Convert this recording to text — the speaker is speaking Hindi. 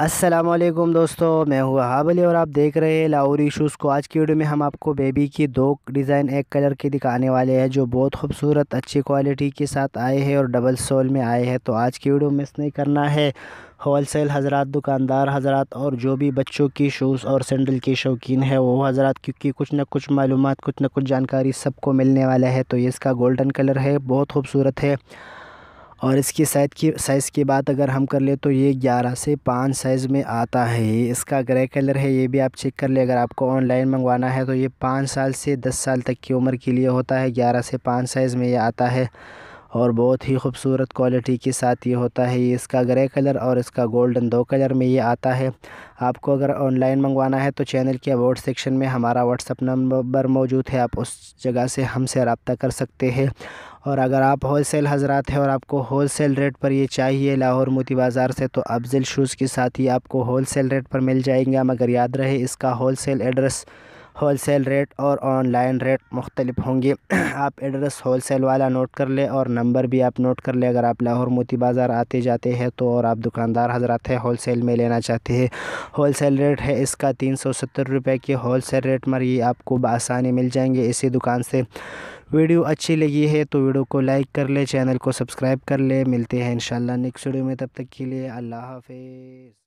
असलम दोस्तों मैं हुआ हाबली और आप देख रहे हैं लाहौरी शूज़ को आज की वीडियो में हम आपको बेबी की दो डिज़ाइन एक कलर के दिखाने वाले हैं जो बहुत खूबसूरत अच्छी क्वालिटी के साथ आए हैं और डबल सोल में आए हैं तो आज की वीडियो मिस नहीं करना है होल सेल हजरात दुकानदार हजरात और जो भी बच्चों की शूज़ और सैंडल के शौकीन है वो हजरात क्योंकि कुछ ना कुछ मालूम कुछ ना कुछ जानकारी सबको मिलने वाला है तो ये इसका गोल्डन कलर है बहुत खूबसूरत है और इसकी साइज़ की साइज़ की बात अगर हम कर ले तो ये ग्यारह से पाँच साइज़ में आता है इसका ग्रे कलर है ये भी आप चेक कर ले अगर आपको ऑनलाइन मंगवाना है तो ये पाँच साल से दस साल तक की उम्र के लिए होता है ग्यारह से पाँच साइज़ में ये आता है और बहुत ही खूबसूरत क्वालिटी के साथ ये होता है ये इसका ग्रे कलर और इसका गोल्डन दो कलर में ये आता है आपको अगर ऑनलाइन मंगवाना है तो चैनल के अबाउट सेक्शन में हमारा व्हाट्सअप नंबर मौजूद है आप उस जगह से हमसे रबता कर सकते हैं और अगर आप होल सेल हजरात हैं और आपको होल सेल रेट पर ये चाहिए लाहौर मोती बाज़ार से तो अफजल शूज़ के साथ ही आपको होल सेल रेट पर मिल जाएंगे मगर याद रहे इसका wholesale address wholesale rate और ऑनलाइन रेट मुख्तलिफ होंगे आप एड्रेस होल सेल वाला नोट कर लें और नंबर भी आप नोट कर लें अगर आप लाहौर मोती बाज़ार आते जाते हैं तो और आप दुकानदार हजरात हैं होल सेल में लेना चाहते हैं होल सेल रेट है इसका तीन सौ सत्तर रुपये की होल सेल रेट मर ये आपको बसानी मिल जाएंगे इसी दुकान से वीडियो अच्छी लगी है तो वीडियो को लाइक कर ले चैनल को सब्सक्राइब कर ले मिलते हैं इंशाल्लाह नेक्स्ट वीडियो में तब तक के लिए अल्लाह हाफिज़